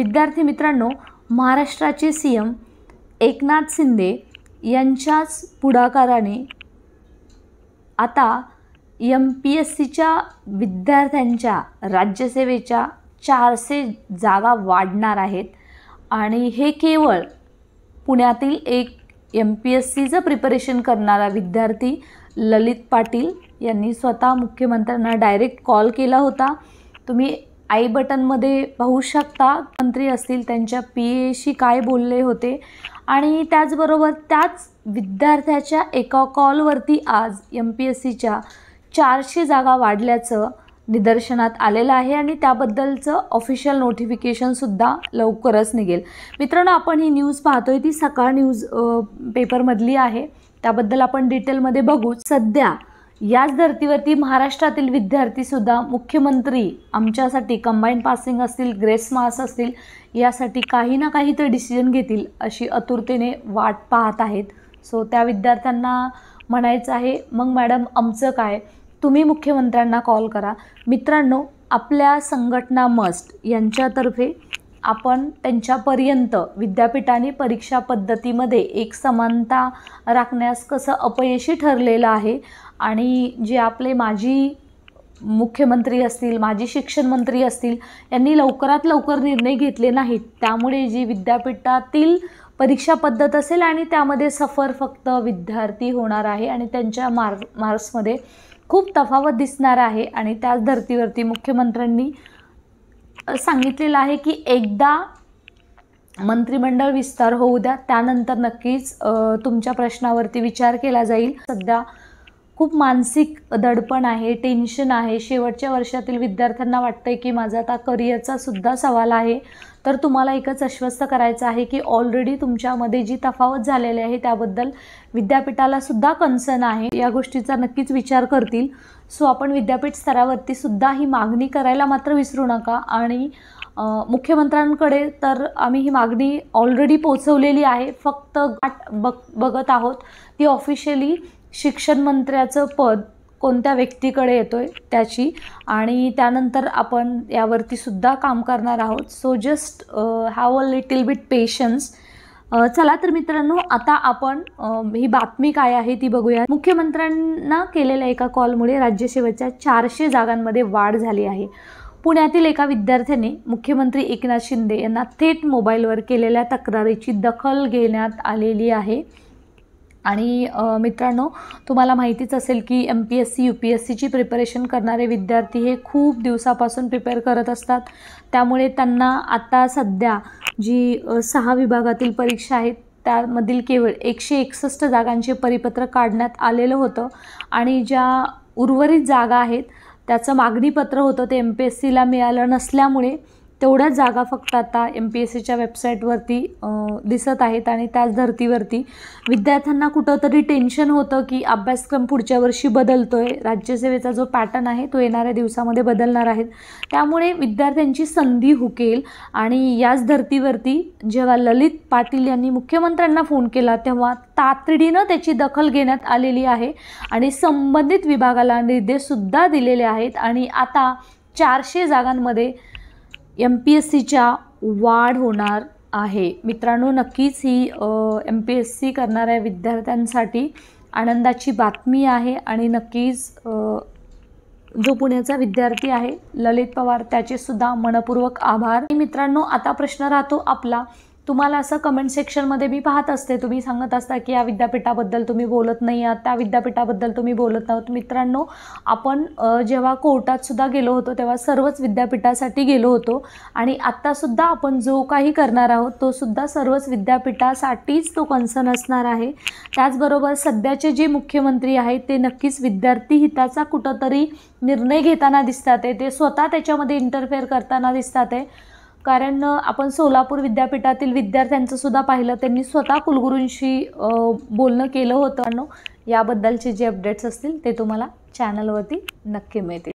विद्यार्थी मित्रांनो महाराष्ट्राचे सी एम एकनाथ शिंदे यांच्याच पुढाकाराने आता एम पी एस सीच्या विद्यार्थ्यांच्या राज्यसेवेच्या चारशे जागा वाढणार आहेत आणि हे केवळ पुण्यातील एक एम पी एस सीचं प्रिपरेशन करणारा विद्यार्थी ललित पाटील यांनी स्वतः मुख्यमंत्र्यांना डायरेक्ट कॉल केला होता तुम्ही आई बटनमध्ये पाहू शकता मंत्री असतील त्यांच्या पी एशी काय बोलले होते आणि त्याचबरोबर त्याच विद्यार्थ्याच्या एका कॉलवरती आज एम पी एस सीच्या चारशे जागा वाढल्याचं निदर्शनात आलेलं आहे आणि त्याबद्दलचं ऑफिशियल नोटिफिकेशनसुद्धा लवकरच निघेल मित्रांनो आपण ही न्यूज पाहतोय ती सकाळ न्यूज पेपरमधली आहे त्याबद्दल आपण डिटेलमध्ये बघू सध्या याच धर्तीवरती महाराष्ट्रातील विद्यार्थीसुद्धा मुख्यमंत्री आमच्यासाठी कंबाईन पासिंग असतील ग्रेस मास असतील यासाठी काही ना काही तर डिसिजन घेतील अशी आतुरतेने वाट पाहत आहेत सो त्या विद्यार्थ्यांना म्हणायचं आहे मग मॅडम आमचं काय तुम्ही मुख्यमंत्र्यांना कॉल करा मित्रांनो आपल्या संघटना मस्ट यांच्यातर्फे आपण त्यांच्यापर्यंत विद्यापीठाने परीक्षा पद्धतीमध्ये एक समानता राखण्यास कसं अपयशी ठरलेलं आहे आणि जे आपले माजी मुख्यमंत्री असतील माजी शिक्षण मंत्री असतील यांनी लवकरात लवकर निर्णय घेतले नाहीत त्यामुळे जी विद्यापीठातील परीक्षा पद्धत असेल आणि त्यामध्ये सफर फक्त विद्यार्थी होणार आहे आणि त्यांच्या मार्क मार्क्समध्ये खूप तफावत दिसणार आहे आणि त्याच धर्तीवरती मुख्यमंत्र्यांनी सांगितलेलं आहे की एकदा मंत्रिमंडळ विस्तार होऊ द्या त्यानंतर नक्कीच तुमच्या प्रश्नावरती विचार केला जाईल सध्या खूप मानसिक दडपण आहे टेन्शन आहे शेवटच्या वर्षातील विद्यार्थ्यांना वाटतं आहे की माझा आता करिअरचा सुद्धा सवाल आहे तर तुम्हाला एकच अश्वस्त करायचं आहे की ऑलरेडी तुमच्यामध्ये जी तफावत झालेली आहे त्याबद्दल विद्यापीठाला सुद्धा कन्सर्न आहे या गोष्टीचा नक्कीच विचार करतील सो आपण विद्यापीठ स्तरावरती सुद्धा ही मागणी करायला मात्र विसरू नका आणि मुख्यमंत्र्यांकडे तर आम्ही ही मागणी ऑलरेडी पोचवलेली आहे फक्त गाठ बग बघत आहोत ती ऑफिशियली शिक्षण मंत्र्याचं पद कोणत्या व्यक्तीकडे येतो आहे त्याची आणि त्यानंतर आपण यावरती सुद्धा काम करणार आहोत so just have a little bit patience चला तर मित्रांनो आता आपण ही बातमी काय आहे ती बघूया मुख्यमंत्र्यांना केलेल्या एका कॉलमुळे राज्यसेवेच्या चारशे जागांमध्ये वाढ झाली आहे पुण्यातील एका विद्यार्थ्याने मुख्यमंत्री एकनाथ शिंदे यांना थेट मोबाईलवर केलेल्या तक्रारीची दखल घेण्यात आलेली आहे आणि मित्रांनो तुम्हाला माहितीच असेल की M P S C U P S सीची प्रिपरेशन करणारे विद्यार्थी हे खूप दिवसापासून प्रिपेअर करत असतात त्यामुळे त्यांना आता सध्या जी सहा विभागातील परीक्षा आहेत त्यामधील केवळ एकशे एकसष्ट जागांचे परिपत्रक काढण्यात आलेलं होतं आणि ज्या उर्वरित जागा आहेत त्याचं मागणीपत्र होतं ते एम पी एस सीला मिळालं नसल्यामुळे तेवढ्याच जागा फक्त आता एम पी एस सीच्या वेबसाईटवरती दिसत आहेत आणि त्याच धर्तीवरती विद्यार्थ्यांना कुठंतरी टेन्शन होतं की अभ्यासक्रम पुढच्या वर्षी बदलतो आहे राज्यसेवेचा जो पॅटर्न आहे तो येणाऱ्या दिवसामध्ये बदलणार आहे त्यामुळे विद्यार्थ्यांची संधी हुकेल आणि याच धर्तीवरती जेव्हा ललित पाटील यांनी मुख्यमंत्र्यांना फोन केला तेव्हा तातडीनं त्याची दखल घेण्यात आलेली आहे आणि संबंधित विभागाला निर्देशसुद्धा दिलेले आहेत आणि आता चारशे जागांमध्ये एम पी एस सीच्या वाढ होणार आहे मित्रांनो नक्कीच ही एम पी एस सी करणाऱ्या विद्यार्थ्यांसाठी आनंदाची बातमी आहे आणि नक्कीच जो पुण्याचा विद्यार्थी आहे ललित पवार त्याचे सुद्धा मनपूर्वक आभार मित्रांनो आता प्रश्न राहतो आपला तुम्हाला असं कमेंट सेक्शनमध्ये मी पाहत असते तुम्ही सांगत असता की या विद्यापीठाबद्दल तुम्ही बोलत नाही आहात त्या विद्यापीठाबद्दल तुम्ही बोलत आहोत मित्रांनो आपण जेव्हा कोर्टातसुद्धा गेलो होतो तेव्हा सर्वच विद्यापीठासाठी गेलो होतो आणि आत्तासुद्धा आपण जो काही करणार आहोत तोसुद्धा सर्वच विद्यापीठासाठीच तो कन्सर्न असणार आहे त्याचबरोबर सध्याचे जे मुख्यमंत्री आहेत ते नक्कीच विद्यार्थी हिताचा कुठंतरी निर्णय घेताना दिसतात आहे ते स्वतः त्याच्यामध्ये इंटरफेअर करताना दिसतात आहे कारण आपण सोलापूर विद्यापीठातील विद्यार्थ्यांचं सुद्धा पाहिलं त्यांनी स्वतः कुलगुरूंशी बोलणं केलं होतं याबद्दलचे जे अपडेट्स असतील ते तुम्हाला चॅनलवरती नक्की मिळतील